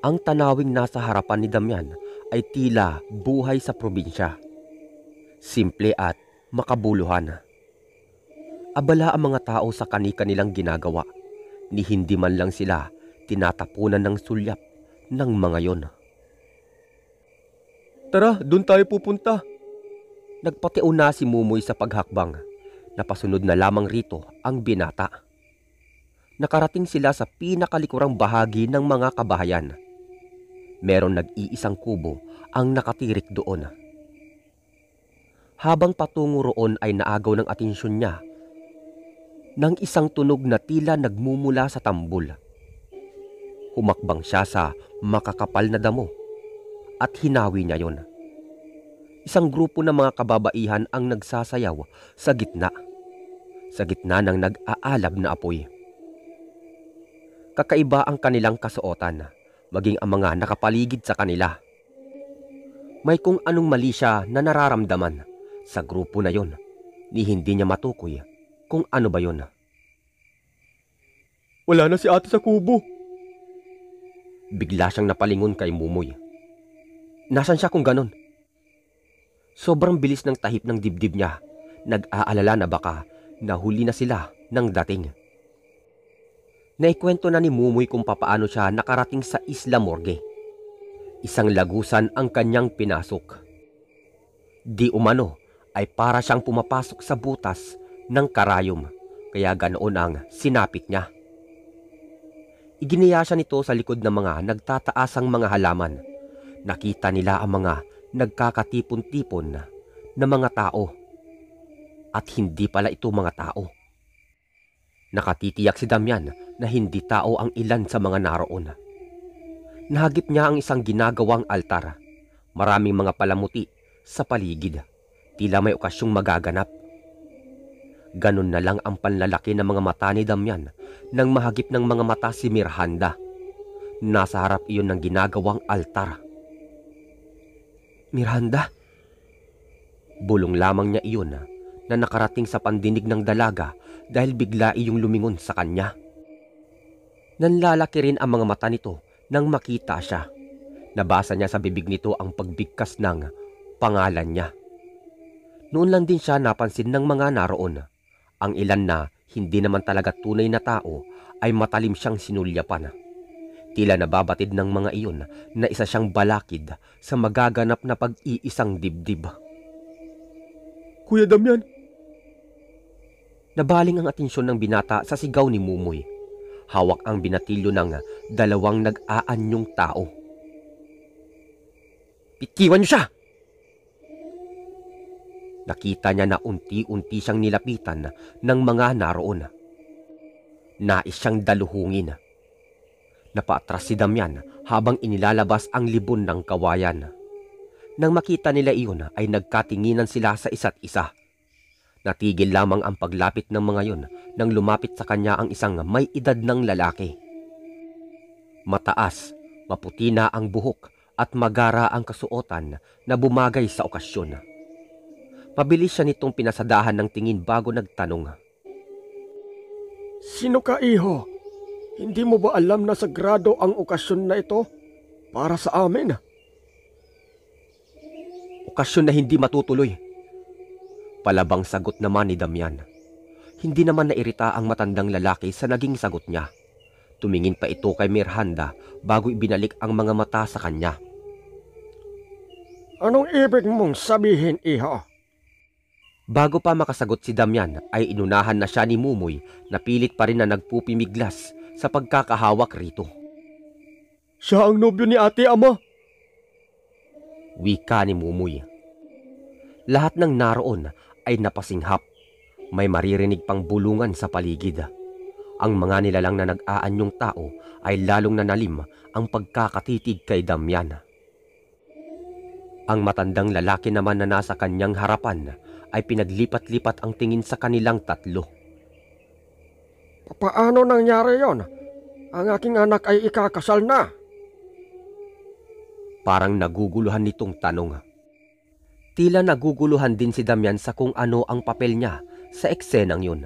Ang tanawing nasa harapan ni Damian ay tila buhay sa probinsya. Simple at makabuluhan. Abala ang mga tao sa kanika nilang ginagawa ni hindi man lang sila tinatapunan ng sulyap ng mga yon. Tara, doon tayo pupunta. Nagpatiuna si Mumoy sa paghakbang. Napasunod na lamang rito ang binata. Nakarating sila sa pinakalikurang bahagi ng mga kabahayan Merong nag-iisang kubo ang nakatirik doon. Habang patungo roon ay naagaw ng atensyon niya ng isang tunog na tila nagmumula sa tambol. Humakbang siya sa makakapal na damo at hinawi niya yon. Isang grupo ng mga kababaihan ang nagsasayaw sa gitna. Sa gitna ng nag-aalab na apoy. Kakaiba ang kanilang kasuotan maging ang mga nakapaligid sa kanila. May kung anong mali siya na nararamdaman sa grupo na yon ni hindi niya matukoy kung ano ba yon. Wala na si ate sa kubo. Bigla siyang napalingon kay Mumoy. Nasaan siya kung ganon? Sobrang bilis ng tahip ng dibdib niya. Nag-aalala na baka nahuli na sila ng dating naikwento na ni Mumuy kung papaano siya nakarating sa Isla Morgue. Isang lagusan ang kanyang pinasok. Di umano ay para siyang pumapasok sa butas ng karayom kaya ganoon ang sinapit niya. Iginiya siya nito sa likod ng mga nagtataasang mga halaman. Nakita nila ang mga nagkakatipon-tipon na mga tao. At hindi pala ito mga tao. Nakatitiyak si Damian na hindi tao ang ilan sa mga naroon. Nahagip niya ang isang ginagawang altar. Maraming mga palamuti sa paligid. Tila may okasyong magaganap. Ganun na lang ang panlalaki ng mga mata ni Damian nang mahagip ng mga mata si Mirhanda. Nasa harap iyon ng ginagawang altar. Mirhanda? Bulong lamang niya iyon na nakarating sa pandinig ng dalaga dahil bigla iyong lumingon sa kanya. Nanlalaki rin ang mga mata nito nang makita siya. Nabasa niya sa bibig nito ang pagbigkas ng pangalan niya. Noon lang din siya napansin ng mga naroon. Ang ilan na hindi naman talaga tunay na tao ay matalim siyang sinulyapan. Tila nababatid ng mga iyon na isa siyang balakid sa magaganap na pag-iisang dibdib. Kuya Damian! Nabaling ang atensyon ng binata sa sigaw ni Mumoy hawak ang binatilyo ng dalawang nag-aanyong tao. Pitiwan niyo siya! Nakita niya na unti-unti siyang nilapitan ng mga naroon. Nais siyang daluhungin. Napaatras si Damian habang inilalabas ang libon ng kawayan. Nang makita nila iyon ay nagkatinginan sila sa isa't isa Natigil lamang ang paglapit ng mga yon nang lumapit sa kanya ang isang may edad ng lalaki. Mataas, maputi na ang buhok at magara ang kasuotan na bumagay sa okasyon. Pabilis siya nitong pinasadahan ng tingin bago nagtanong. Sino ka, iho? Hindi mo ba alam na sagrado ang okasyon na ito para sa amin? Okasyon na hindi matutuloy Palabang sagot naman ni Damian. Hindi naman nairita ang matandang lalaki sa naging sagot niya. Tumingin pa ito kay Mirhanda bago ibinalik ang mga mata sa kanya. Anong ibig mong sabihin, iho? Bago pa makasagot si Damian ay inunahan na siya ni Mumoy na pilit pa rin na nagpupimiglas sa pagkakahawak rito. Siya ang nobyo ni ate ama. Wika ni Mumoy. Lahat ng naroon ay napasinghap. May maririnig pang bulungan sa paligid. Ang mga nilalang na nag-aanyong tao ay lalong nanalim ang pagkakatitig kay Damiana. Ang matandang lalaki naman na nasa kanyang harapan ay pinaglipat-lipat ang tingin sa kanilang tatlo. Paano nangyari yon? Ang aking anak ay ikakasal na. Parang naguguluhan nitong tanong. Tila naguguluhan din si Damian sa kung ano ang papel niya sa eksenang yun.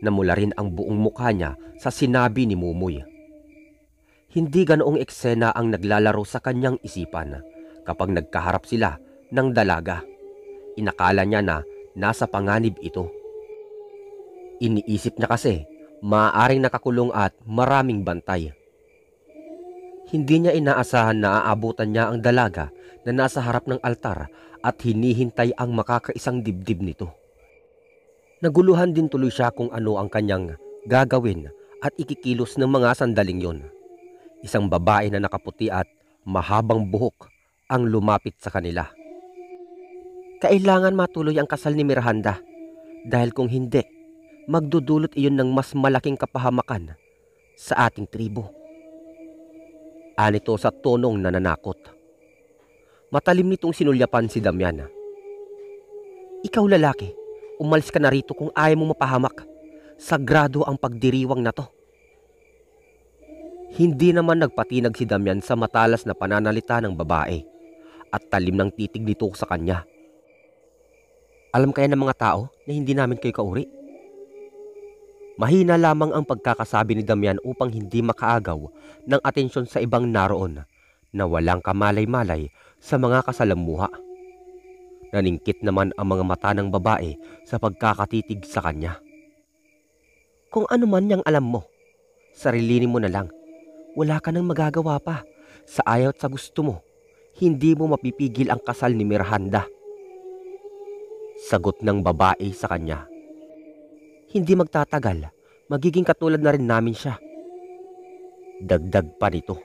Namula rin ang buong mukha niya sa sinabi ni Mumoy. Hindi ganoong eksena ang naglalaro sa kanyang isipan kapag nagkaharap sila ng dalaga. Inakala niya na nasa panganib ito. Iniisip niya kasi maaaring nakakulong at maraming bantay. Hindi niya inaasahan na aabutan niya ang dalaga na nasa harap ng altar at hinihintay ang makakaisang dibdib nito. Naguluhan din tuloy siya kung ano ang kanyang gagawin at ikikilos ng mga sandaling yon. Isang babae na nakaputi at mahabang buhok ang lumapit sa kanila. Kailangan matuloy ang kasal ni Miranda dahil kung hindi, magdudulot iyon ng mas malaking kapahamakan sa ating tribo. Anito sa tonong nananakot. Matalim nitong sinulyapan si Damian. Ikaw lalaki, umalis ka na rito kung ayaw mo mapahamak. Sagrado ang pagdiriwang na to. Hindi naman nagpatinag si Damian sa matalas na pananalita ng babae at talim ng titig nito sa kanya. Alam kaya ng mga tao na hindi namin kayo kauri? Mahina lamang ang pagkakasabi ni Damian upang hindi makaagaw ng atensyon sa ibang naroon na walang kamalay-malay sa mga kasalamuha. Naningkit naman ang mga mata ng babae sa pagkakatitig sa kanya. Kung ano man niyang alam mo, sarilinin mo na lang. Wala ka nang magagawa pa sa ayaw at sa gusto mo. Hindi mo mapipigil ang kasal ni Mirhanda. Sagot ng babae sa kanya. Hindi magtatagal, magiging katulad na rin namin siya. Dagdag pa nito.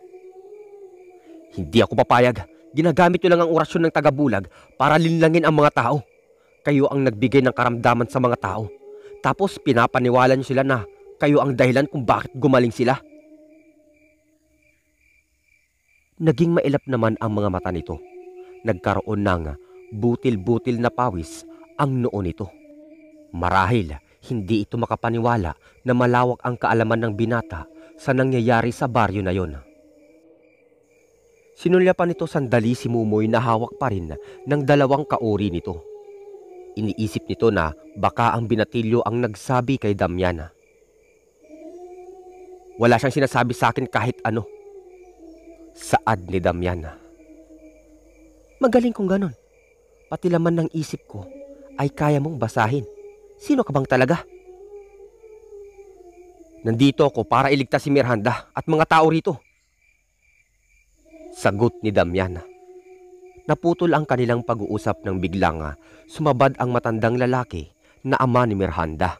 Hindi ako papayag. Ginagamit nyo lang ang orasyon ng tagabulag para linlangin ang mga tao. Kayo ang nagbigay ng karamdaman sa mga tao. Tapos pinapaniwala nyo sila na kayo ang dahilan kung bakit gumaling sila. Naging mailap naman ang mga mata nito. Nagkaroon ng butil-butil na pawis ang noo nito. Marahil, hindi ito makapaniwala na malawak ang kaalaman ng binata sa nangyayari sa baryo na yon pa nito sandali si Mumoy na hawak pa rin ng dalawang kauri nito. Iniisip nito na baka ang binatilyo ang nagsabi kay Damiana. Wala siyang sinasabi sa akin kahit ano. Saad ni Damiana. Magaling kong ganon. Pati laman ng isip ko ay kaya mong basahin. Sino ka bang talaga? Nandito ako para iligtas si Miranda at mga tao rito. Sagot ni Damian. Naputol ang kanilang pag-uusap ng biglanga, sumabad ang matandang lalaki na ama ni Mirhanda.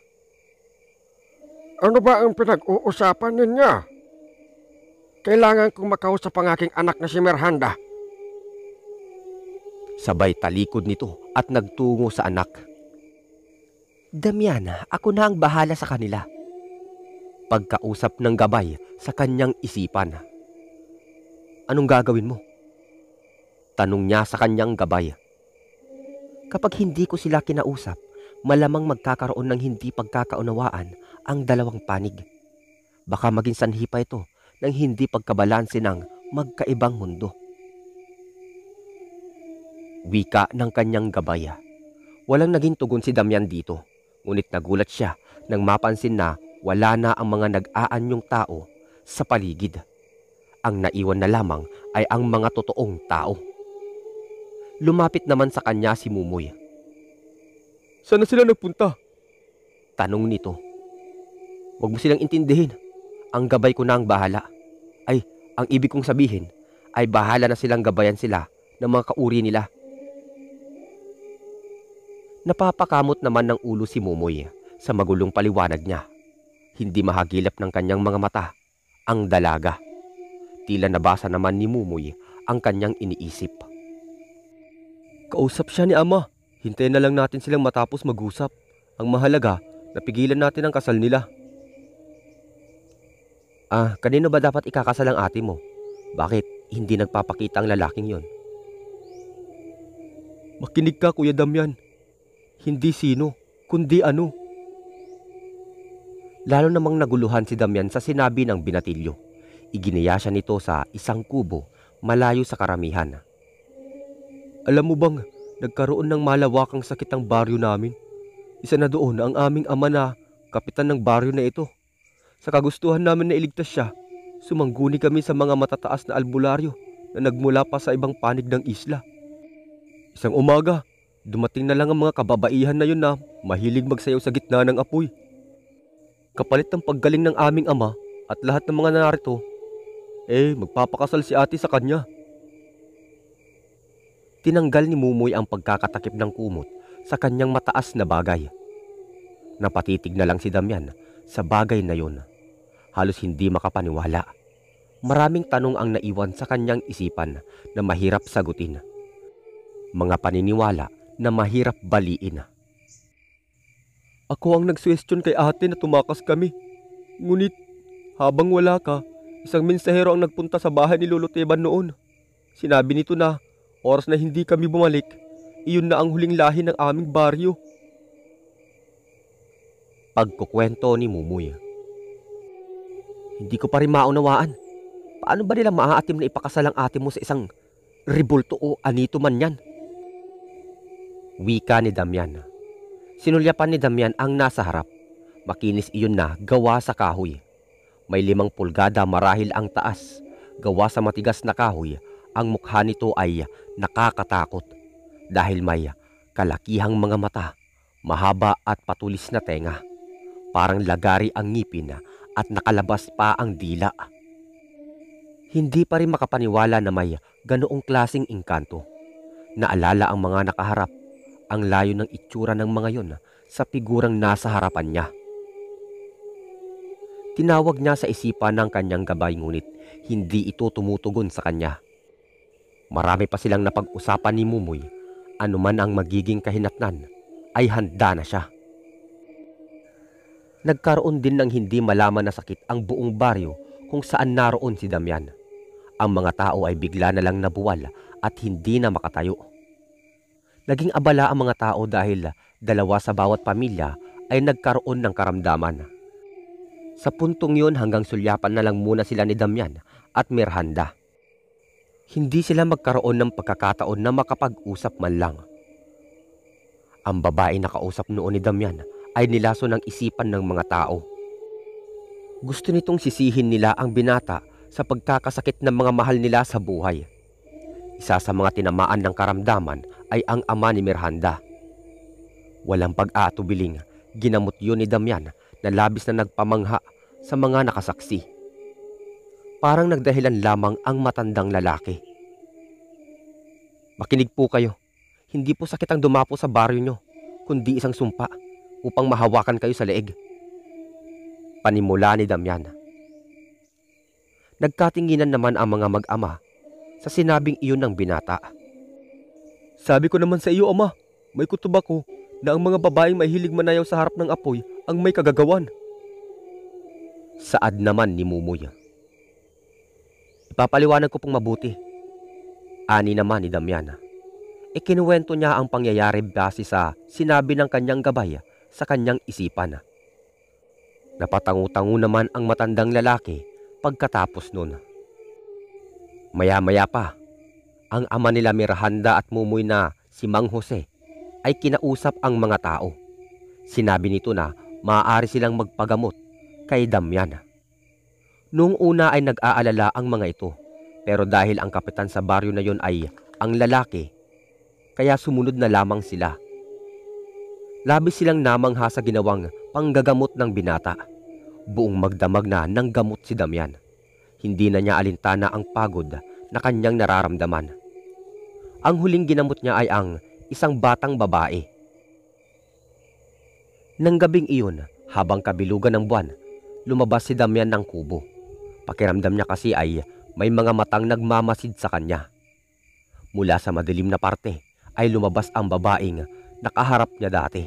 Ano ba ang pinag-uusapan ninyo? Kailangan kong makausap ang aking anak na si Mirhanda. Sabay talikod nito at nagtungo sa anak. Damiana, ako na ang bahala sa kanila. Pagkausap ng gabay sa kanyang isipan. Anong gagawin mo? Tanong niya sa kanyang gabay. Kapag hindi ko sila kinausap, malamang magkakaroon ng hindi pagkakaunawaan ang dalawang panig. Baka maging sanhi pa ito ng hindi pagkabalanse ng magkaibang mundo. Wika ng kanyang gabay. Walang naging tugon si Damian dito, ngunit nagulat siya nang mapansin na wala na ang mga nag-aanyong tao sa paligid. Ang naiwan na lamang ay ang mga totoong tao. Lumapit naman sa kanya si Mumoy. Sana sila nagpunta? Tanong nito. Huwag mo silang intindihin. Ang gabay ko na ang bahala. Ay, ang ibig kong sabihin ay bahala na silang gabayan sila ng mga kauri nila. Napapakamot naman ng ulo si Mumoy sa magulong paliwanag niya. Hindi mahagilap ng kanyang mga mata ang dalaga. Tila nabasa naman ni Mumuy ang kanyang iniisip. Kausap siya ni Ama. Hintayin na lang natin silang matapos mag-usap. Ang mahalaga, napigilan natin ang kasal nila. Ah, kanino ba dapat ikakasal ang ate mo? Bakit hindi nagpapakita ang lalaking yon? Makinig ka, Kuya Damian. Hindi sino, kundi ano. Lalo namang naguluhan si Damian sa sinabi ng binatilyo. Iginaya siya nito sa isang kubo malayo sa karamihan. Alam mo bang nagkaroon ng malawakang sakit ang baryo namin? Isa na doon ang aming ama na kapitan ng baryo na ito. Sa kagustuhan namin na iligtas siya, sumangguni kami sa mga matataas na albularyo na nagmula pa sa ibang panig ng isla. Isang umaga, dumating na lang ang mga kababaihan na yun na mahilig magsayaw sa gitna ng apoy. Kapalit ng paggaling ng aming ama at lahat ng mga narito eh, magpapakasal si ate sa kanya. Tinanggal ni Mumoy ang pagkakatakip ng kumot sa kanyang mataas na bagay. Napatitig na lang si Damian sa bagay na yon. Halos hindi makapaniwala. Maraming tanong ang naiwan sa kanyang isipan na mahirap sagutin. Mga paniniwala na mahirap baliin. Ako ang nagsuestyon kay ate na tumakas kami. Ngunit habang wala ka, Isang mensahero ang nagpunta sa bahay ni Lolo Teban noon. Sinabi nito na oras na hindi kami bumalik, iyon na ang huling lahi ng aming baryo. Pagkukwento ni Mumuy. Hindi ko pa rin maunawaan. Paano ba nila maaatim na ipakasal ang ate mo sa isang ribulto o anito man yan? Wika ni Damian. Sinulyapan ni Damian ang nasa harap. Makinis iyon na gawa sa kahoy. May limang pulgada marahil ang taas. Gawa sa matigas na kahoy, ang mukha nito ay nakakatakot dahil may kalakihang mga mata, mahaba at patulis na tenga. Parang lagari ang ngipin at nakalabas pa ang dila. Hindi pa rin makapaniwala na may ganoong klasing inkanto. Naalala ang mga nakaharap, ang layo ng itsura ng mga yon sa figurang nasa harapan niya. Tinawag niya sa isipan ng kanyang gabay ngunit hindi ito tumutugon sa kanya. Marami pa silang napag-usapan ni Mumoy. Anuman ang magiging kahinatnan ay handa na siya. Nagkaroon din ng hindi malaman na sakit ang buong baryo kung saan naroon si Damian. Ang mga tao ay bigla na lang nabuwal at hindi na makatayo. Naging abala ang mga tao dahil dalawa sa bawat pamilya ay nagkaroon ng karamdaman. Sa puntong yun hanggang sulyapan na lang muna sila ni Damian at Mirhanda. Hindi sila magkaroon ng pagkakataon na makapag-usap man lang. Ang babae na kausap noon ni Damian ay nilaso ng isipan ng mga tao. Gusto nitong sisihin nila ang binata sa pagkakasakit ng mga mahal nila sa buhay. Isa sa mga tinamaan ng karamdaman ay ang ama ni Mirhanda. Walang pag-atubiling, ginamot yun ni Damian na labis na nagpamangha sa mga nakasaksi. Parang nagdahilan lamang ang matandang lalaki. Makinig po kayo. Hindi po sakit ang dumapo sa baryo nyo, kundi isang sumpa upang mahawakan kayo sa leeg. Panimula ni Damian. Nagkatinginan naman ang mga mag-ama sa sinabing iyon ng binata. Sabi ko naman sa iyo, ama, may kutub ako na ang mga babaeng mahilig manayaw sa harap ng apoy ang may kagagawan. Saad naman ni Mumoy. Ipapaliwanag ko pong mabuti. Ani naman ni Damiana. Ikinuwento niya ang pangyayari base sa sinabi ng kanyang gabay sa kanyang isipan. Napatangu-tangu naman ang matandang lalaki pagkatapos nun. Maya-maya pa, ang ama nila Mirahanda at Mumoy na si Mang Jose ay kinausap ang mga tao. Sinabi nito na maaari silang magpagamot kay Damian. Noong una ay nag-aalala ang mga ito pero dahil ang kapitan sa baryo na yon ay ang lalaki kaya sumunod na lamang sila. Labis silang namangha sa ginawang panggagamot ng binata. Buong magdamag na ng gamot si Damian. Hindi na niya alintana ang pagod na kanyang nararamdaman. Ang huling ginamot niya ay ang isang batang babae. Nang gabing iyon, habang kabilugan ng buwan, lumabas si Damian ng kubo. Pakiramdam niya kasi ay may mga matang nagmamasid sa kanya. Mula sa madilim na parte ay lumabas ang babaeng nakaharap niya dati.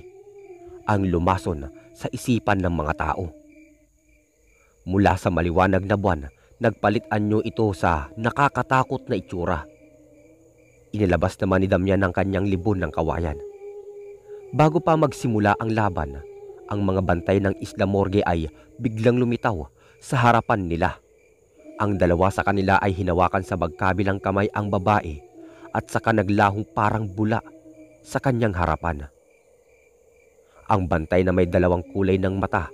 Ang lumason sa isipan ng mga tao. Mula sa maliwanag na buwan, nagpalit anyo ito sa nakakatakot na itsura. Inilabas naman ni Damian ang kanyang libon ng kawayan. Bago pa magsimula ang laban, ang mga bantay ng Isla Morgue ay biglang lumitaw sa harapan nila. Ang dalawa sa kanila ay hinawakan sa magkabilang kamay ang babae at saka naglahong parang bula sa kanyang harapan. Ang bantay na may dalawang kulay ng mata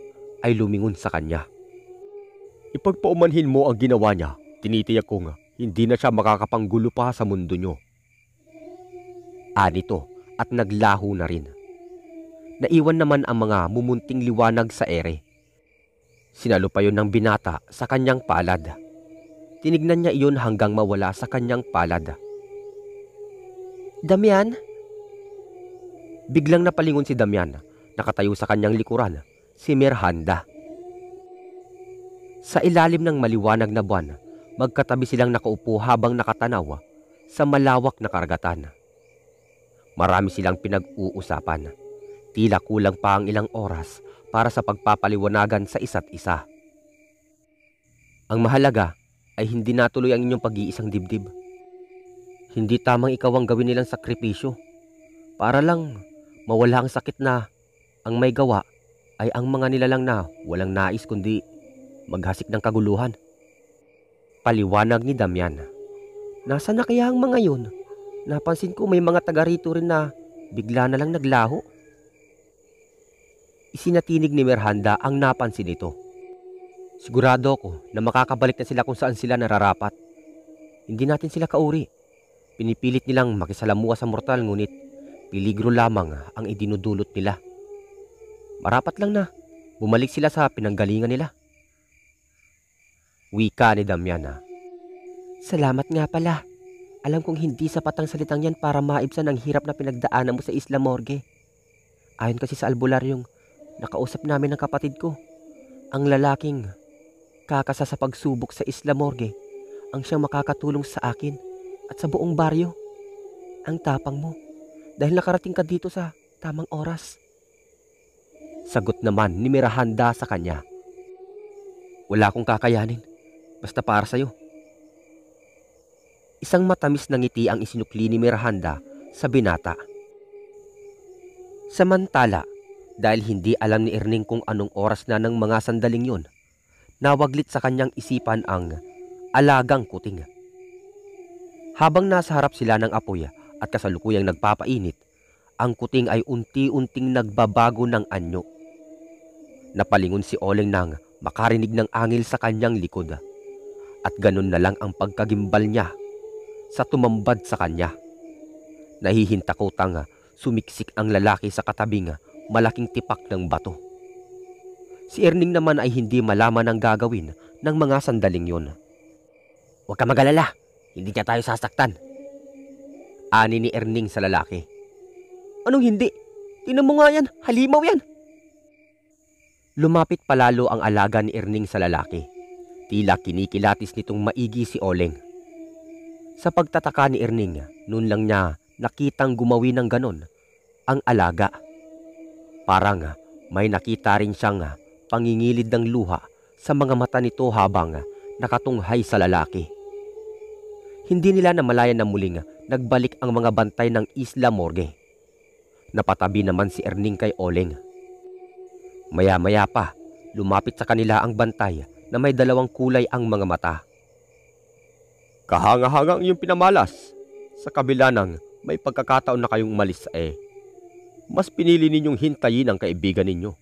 ay lumingon sa kanya. Ipagpaumanhin mo ang ginawa niya, tinitiyak kong hindi na siya makakapanggulo pa sa mundo niyo. Anito at naglaho na rin. Naiwan naman ang mga mumunting liwanag sa ere. Sinalo pa yon ng binata sa kanyang palad. Tinignan niya iyon hanggang mawala sa kanyang palad. Damian? Biglang napalingon si Damian, nakatayo sa kanyang likuran, si Merhanda. Sa ilalim ng maliwanag na buwan, magkatabi silang nakaupo habang nakatanaw sa malawak na karagatan. Marami silang pinag-uusapan. Tila kulang pa ang ilang oras para sa pagpapaliwanagan sa isa't isa. Ang mahalaga ay hindi natuloy ang inyong pag-iisang dibdib. Hindi tamang ikaw ang gawin nilang sakripisyo para lang mawala ang sakit na ang may gawa ay ang mga nilalang na walang nais kundi maghasik ng kaguluhan. Paliwanag ni Damian. Nasaan na kaya ang mga yun? Napansin ko may mga taga rito rin na bigla na lang naglaho isinatinig ni Merhanda ang napansin nito. Sigurado ako na makakabalik na sila kung saan sila nararapat. Hindi natin sila kauri. Pinipilit nilang makisalamuha sa mortal ngunit piligro lamang ang idinudulot nila. Marapat lang na bumalik sila sa pinanggalingan nila. Wika ni Damiana. Salamat nga pala. Alam kong hindi sapat ang salitang yan para maibsan ang hirap na pinagdaanan mo sa Isla Morgue. Ayon kasi sa albular nakausap namin ang kapatid ko. Ang lalaking kakasa sa pagsubok sa Isla Morgue ang siyang makakatulong sa akin at sa buong baryo. Ang tapang mo dahil nakarating ka dito sa tamang oras. Sagot naman ni Mirahanda sa kanya. Wala akong kakayanin basta para sa'yo. Isang matamis na ngiti ang isinukli ni Mirahanda sa binata. Samantala, dahil hindi alam ni Erning kung anong oras na ng mga sandaling yon, nawaglit sa kanyang isipan ang alagang kuting. Habang nasa harap sila ng apoy at kasalukuyang nagpapainit, ang kuting ay unti-unting nagbabago ng anyo. Napalingon si Oleng nang makarinig ng angil sa kanyang likod at ganun na lang ang pagkagimbal niya sa tumambad sa kanya. Nahihintakotang sumiksik ang lalaki sa katabing malaking tipak ng bato. Si Erning naman ay hindi malaman ang gagawin ng mga sandaling yon. Huwag ka magalala, hindi niya tayo sasaktan. Ani ni Erning sa lalaki. Anong hindi? Tinan mo nga yan, halimaw yan. Lumapit palalo ang alaga ni Erning sa lalaki. Tila kinikilatis nitong maigi si Oleng. Sa pagtataka ni Erning, noon lang niya nakitang gumawi ng ganon ang alaga. Parang ah, may nakita rin siyang ah, pangingilid ng luha sa mga mata nito habang ah, nakatunghay sa lalaki. Hindi nila namalayan na muling nagbalik ang mga bantay ng Isla Morgue. Napatabi naman si Erning kay Oleng. Maya-maya pa, lumapit sa kanila ang bantay na may dalawang kulay ang mga mata. Kahanga-hangang yung pinamalas sa kabila ng may pagkakataon na kayong umalis eh mas pinili ninyong hintayin ang kaibigan ninyo.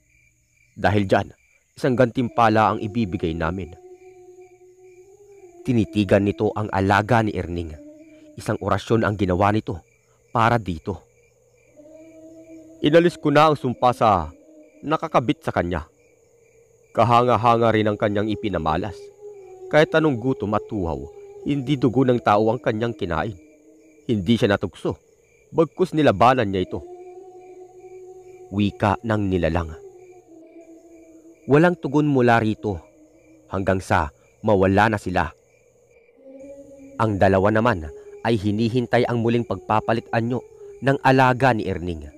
Dahil dyan, isang gantimpala ang ibibigay namin. Tinitigan nito ang alaga ni Erning. Isang orasyon ang ginawa nito para dito. Inalis ko na ang sumpa sa nakakabit sa kanya. Kahanga-hanga rin ang kanyang ipinamalas. Kahit anong gutom at tuhaw, hindi dugo ng tao ang kanyang kinain. Hindi siya natugso. Bagkus nilabanan niya ito wika ng nilalang. Walang tugon mula rito hanggang sa mawala na sila. Ang dalawa naman ay hinihintay ang muling pagpapalit-anyo ng alaga ni Erning.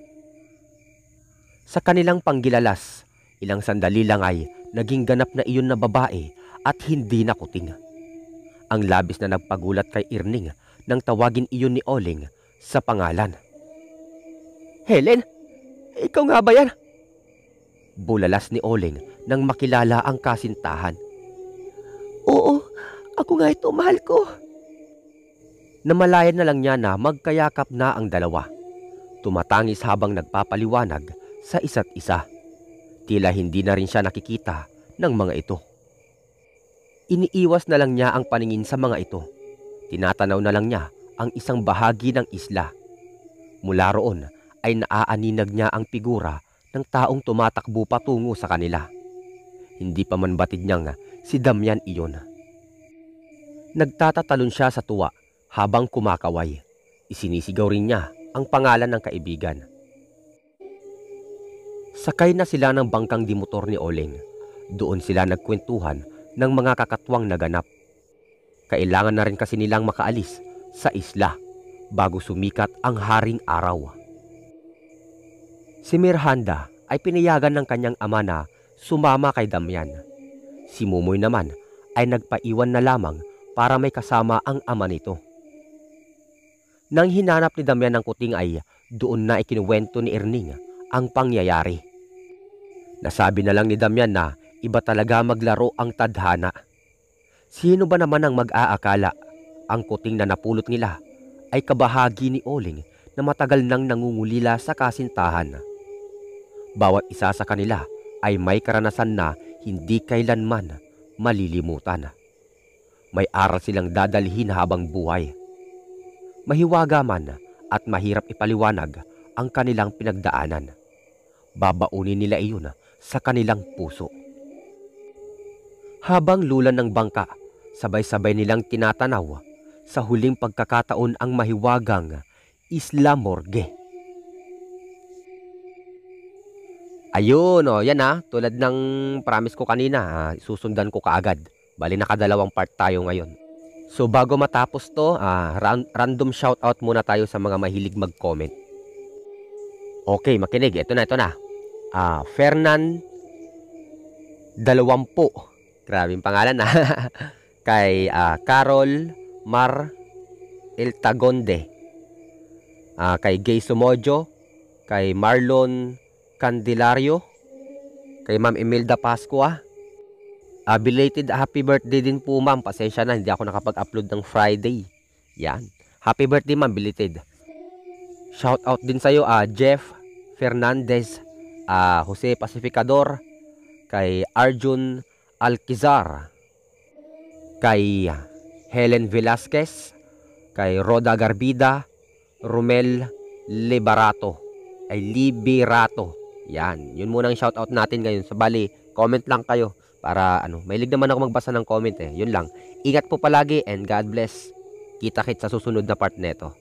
Sa kanilang panggilalas, ilang sandali lang ay naging ganap na iyon na babae at hindi na kuting. Ang labis na nagpagulat kay Erning nang tawagin iyon ni Oling sa pangalan. Helen! Ikaw nga ba yan? Bulalas ni Oling nang makilala ang kasintahan. Oo, ako nga ito, mahal ko. Namalayan na lang niya na magkayakap na ang dalawa. Tumatangis habang nagpapaliwanag sa isa't isa. Tila hindi na rin siya nakikita ng mga ito. Iniiwas na lang niya ang paningin sa mga ito. Tinatanaw na lang niya ang isang bahagi ng isla. Mula roon ay naaaninag niya ang figura ng taong tumatakbo patungo sa kanila. Hindi pa man batid niyang ah, si Damian iyon. Nagtatatalon siya sa tuwa habang kumakaway. Isinisigaw rin niya ang pangalan ng kaibigan. Sakay na sila ng bangkang dimotor ni Oleng. Doon sila nagkwentuhan ng mga kakatwang naganap. Kailangan na rin kasi nilang makaalis sa isla bago sumikat ang haring araw. Si Mirhanda ay pinayagan ng kanyang ama na sumama kay Damian. Si Mumoy naman ay nagpaiwan na lamang para may kasama ang ama nito. Nang hinanap ni Damian ng kuting ay doon na ikinuwento ni Erning ang pangyayari. Nasabi na lang ni Damian na iba talaga maglaro ang tadhana. Sino ba naman ang mag-aakala ang kuting na napulot nila ay kabahagi ni Oling na matagal nang nangungulila sa kasintahan. Bawat isa sa kanila ay may karanasan na hindi kailanman malilimutan. May aral silang dadalhin habang buhay. Mahiwaga man at mahirap ipaliwanag ang kanilang pinagdaanan. Babaunin nila iyon sa kanilang puso. Habang lulan ng bangka, sabay-sabay nilang tinatanaw sa huling pagkakataon ang mahiwagang Isla Morgue. Ayun, oh, yan ha. Ah. Tulad ng promise ko kanina, ha, ah, susundan ko kaagad. Bali, nakadalawang part tayo ngayon. So, bago matapos to, ah, ran random shoutout muna tayo sa mga mahilig mag-comment. Okay, makinig. Ito na, ito na. Ah, Fernan Dalawampu. Grabe yung pangalan na. Ah. Kay ah, Carol Mar Eltagonde. Ah, kay Gay Sumojo. Kay Marlon Candelario, kay Ma'am Imelda Pascua. Uh, ah, belated happy birthday din po ma'am. Pasensya na, hindi ako nakapag-upload ng Friday. Yan. Happy birthday ma'am, belated. Shout out din sa'yo, uh, Jeff Fernandez, uh, Jose Pacificador, kay Arjun Alquizar, kay Helen Velasquez, kay Roda Garbida, Romel Liberato, ay Liberato. Yan, yun muna ang shoutout natin ngayon. Sa bali, comment lang kayo para ano, mahilig naman ako magbasa ng comment eh. Yun lang. Ingat po palagi and God bless. Kita-kit sa susunod na part neto.